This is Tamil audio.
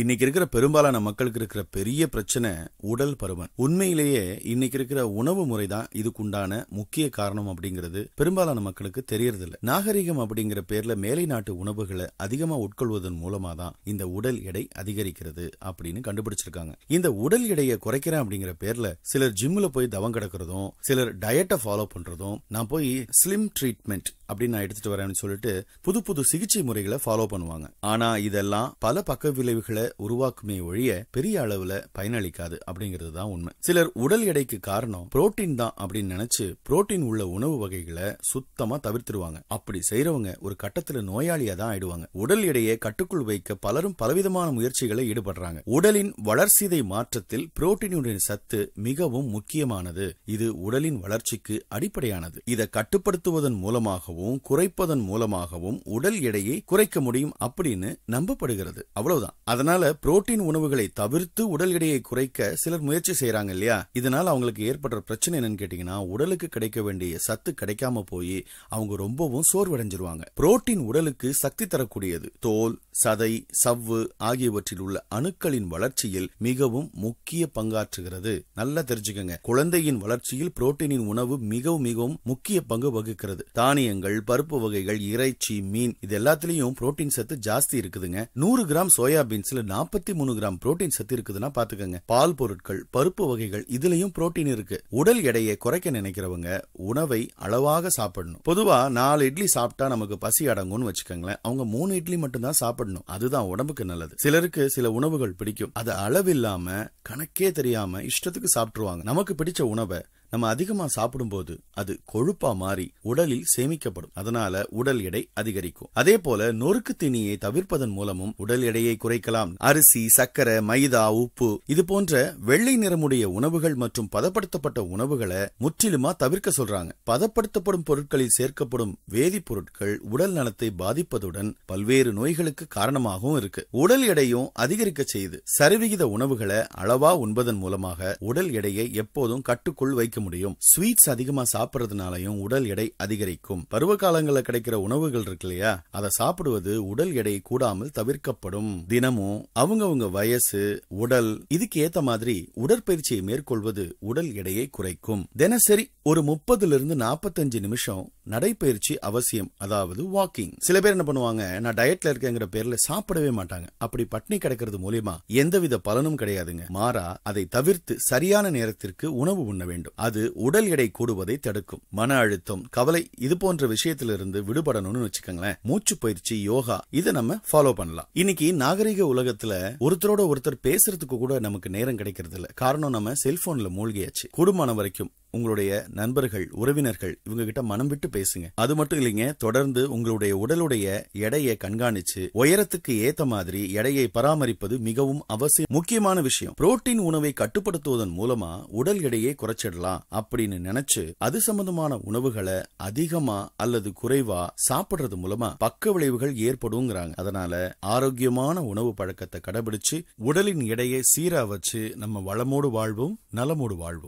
இன்னைக்கு இருக்கிற பெரும்பாலான மக்களுக்கு இருக்கிற பெரிய பிரச்சனை உடல் பருமன் உண்மையிலேயே இன்னைக்கு இருக்கிற உணவு முறை தான் இதுக்குண்டான முக்கிய காரணம் அப்படிங்கிறது பெரும்பாலான மக்களுக்கு தெரியறதில்ல நாகரிகம் அப்படிங்கிற பேர்ல மேலை நாட்டு உணவுகளை அதிகமா உட்கொள்வதன் மூலமா தான் இந்த உடல் எடை அதிகரிக்கிறது அப்படின்னு கண்டுபிடிச்சிருக்காங்க இந்த உடல் எடையை குறைக்கிறேன் அப்படிங்கிற பேர்ல சிலர் ஜிம்ல போய் தவம் கிடக்கிறதும் சிலர் டயட்டை ஃபாலோ பண்றதும் நான் போய் ஸ்லிம் ட்ரீட்மெண்ட் அப்படின்னு நான் எடுத்துட்டு வரேன்னு சொல்லிட்டு புது புது சிகிச்சை முறைகளை ஃபாலோ பண்ணுவாங்க ஆனா இதெல்லாம் பல பக்க விளைவுகளை உருவாக்குமே ஒழிய பெரிய அளவுல பயனளிக்காது அப்படிங்கிறது தான் உண்மை சிலர் உடல் எடைக்கு காரணம் புரோட்டீன் தான் அப்படின்னு நினைச்சு புரோட்டீன் உள்ள உணவு வகைகளை சுத்தமா தவிர்த்துருவாங்க அப்படி செய்யறவங்க ஒரு கட்டத்துல நோயாளியா தான் ஆயிடுவாங்க உடல் எடையை கட்டுக்குள் வைக்க பலரும் பலவிதமான முயற்சிகளை ஈடுபடுறாங்க உடலின் வளர்ச்சிதை மாற்றத்தில் புரோட்டீனுடைய சத்து மிகவும் முக்கியமானது இது உடலின் வளர்ச்சிக்கு அடிப்படையானது இதை கட்டுப்படுத்துவதன் மூலமாகவும் குறைப்பதன் மூலமாகவும் உடல் எடையை குறைக்க முடியும் அப்படின்னு நம்பப்படுகிறது அவ்வளவுதான் அதனால அதனால புரோட்டீன் உணவுகளை தவிர்த்து உடல் எடையை குறைக்க சிலர் முயற்சி செய்யறாங்க இல்லையா இதனால அவங்களுக்கு ஏற்படுற பிரச்சனை என்னன்னு கேட்டீங்கன்னா உடலுக்கு கிடைக்க வேண்டிய சத்து கிடைக்காம போய் அவங்க ரொம்பவும் சோர்வடைஞ்சிருவாங்க புரோட்டீன் உடலுக்கு சக்தி தரக்கூடியது தோல் சதை சவ்வு ஆகியவற்றில் உள்ள அணுக்களின் வளர்ச்சியில் மிகவும் முக்கிய பங்காற்றுகிறது நல்லா தெரிஞ்சுக்கங்க குழந்தையின் வளர்ச்சியில் புரோட்டீனின் உணவு மிகவும் மிகவும் முக்கிய பங்கு வகுக்கிறது தானியங்கள் பருப்பு வகைகள் இறைச்சி மீன் இது எல்லாத்திலையும் புரோட்டீன் சத்து ஜாஸ்தி இருக்குதுங்க நூறு கிராம் சோயாபீன்ஸ் ரைஸ்ல நாற்பத்தி மூணு கிராம் புரோட்டீன் சத்து இருக்குதுன்னா பாத்துக்கோங்க பால் பொருட்கள் பருப்பு வகைகள் இதுலயும் புரோட்டீன் இருக்கு உடல் எடையை குறைக்க நினைக்கிறவங்க உணவை அளவாக சாப்பிடணும் பொதுவா நாலு இட்லி சாப்பிட்டா நமக்கு பசி அடங்கும்னு வச்சுக்கோங்களேன் அவங்க மூணு இட்லி மட்டும்தான் சாப்பிடணும் அதுதான் உடம்புக்கு நல்லது சிலருக்கு சில உணவுகள் பிடிக்கும் அது அளவில்லாம கணக்கே தெரியாம இஷ்டத்துக்கு சாப்பிட்டுருவாங்க நமக்கு பிடிச்ச உணவை நம்ம அதிகமா சாப்பிடும்போது அது கொழுப்பா மாறி உடலில் சேமிக்கப்படும் அதனால உடல் எடை அதிகரிக்கும் அதே போல நொறுக்கு தீனியை தவிர்ப்பதன் மூலமும் உடல் எடையை குறைக்கலாம் அரிசி சக்கரை மைதா உப்பு இது போன்ற வெள்ளை நிறமுடைய உணவுகள் மற்றும் பதப்படுத்தப்பட்ட உணவுகளை முற்றிலுமா தவிர்க்க சொல்றாங்க பதப்படுத்தப்படும் பொருட்களில் சேர்க்கப்படும் வேதிப்பொருட்கள் உடல் நலத்தை பாதிப்பதுடன் பல்வேறு நோய்களுக்கு காரணமாகவும் இருக்கு உடல் எடையும் அதிகரிக்க செய்து சரிவிகித உணவுகளை அளவா உண்பதன் மூலமாக உடல் எடையை எப்போதும் கட்டுக்குள் வைக்க முடியும் ஸ்வீட்ஸ் அதிகமா சாப்பிடுறதுனாலயும் உடல் எடை அதிகரிக்கும் பருவ காலங்களில் கிடைக்கிற உணவுகள் இருக்கு இல்லையா அதை சாப்பிடுவது உடல் எடை கூடாமல் தவிர்க்கப்படும் தினமும் அவங்கவுங்க வயசு உடல் இதுக்கு ஏத்த மாதிரி உடற்பயிற்சியை மேற்கொள்வது உடல் எடையை குறைக்கும் தினசரி ஒரு முப்பதுல இருந்து நாற்பத்தஞ்சு நிமிஷம் நடைப்பயிற்சி அவசியம் அதாவது வாக்கிங் சில பேர் என்ன பண்ணுவாங்க நான் டயட்ல இருக்கேங்கிற பேர்ல சாப்பிடவே மாட்டாங்க அப்படி பட்னி கிடைக்கிறது மூலியமா எந்தவித பலனும் கிடையாதுங்க மாறா அதை தவிர்த்து சரியான நேரத்திற்கு உணவு உண்ண வேண்டும் அது உடல் எடை கூடுவதை தடுக்கும் மன அழுத்தம் கவலை இது போன்ற விஷயத்திலிருந்து விடுபடணும்னு வச்சுக்கோங்களேன் மூச்சு பயிற்சி யோகா இதை நம்ம ஃபாலோ பண்ணலாம் இன்னைக்கு நாகரிக உலகத்துல ஒருத்தரோட ஒருத்தர் பேசுறதுக்கு கூட நமக்கு நேரம் கிடைக்கிறது இல்ல காரணம் நம்ம செல்போன்ல மூழ்கியாச்சு குடும்பம் வரைக்கும் உங்களுடைய நண்பர்கள் உறவினர்கள் இவங்க கிட்ட மனம் விட்டு பேசுங்க அது மட்டும் இல்லைங்க தொடர்ந்து உங்களுடைய உடலுடைய எடையை கண்காணிச்சு உயரத்துக்கு ஏத்த மாதிரி எடையை பராமரிப்பது மிகவும் அவசியம் முக்கியமான விஷயம் புரோட்டீன் உணவை கட்டுப்படுத்துவதன் மூலமா உடல் எடையை குறைச்சிடலாம் அப்படின்னு நினைச்சு அது சம்பந்தமான உணவுகளை அதிகமா அல்லது குறைவா சாப்பிடுறது மூலமா பக்க விளைவுகள் ஏற்படுங்கிறாங்க அதனால ஆரோக்கியமான உணவு பழக்கத்தை கடைபிடிச்சு உடலின் எடையை சீரா வச்சு நம்ம வளமோடு வாழ்வோம் நலமோடு வாழ்வோம்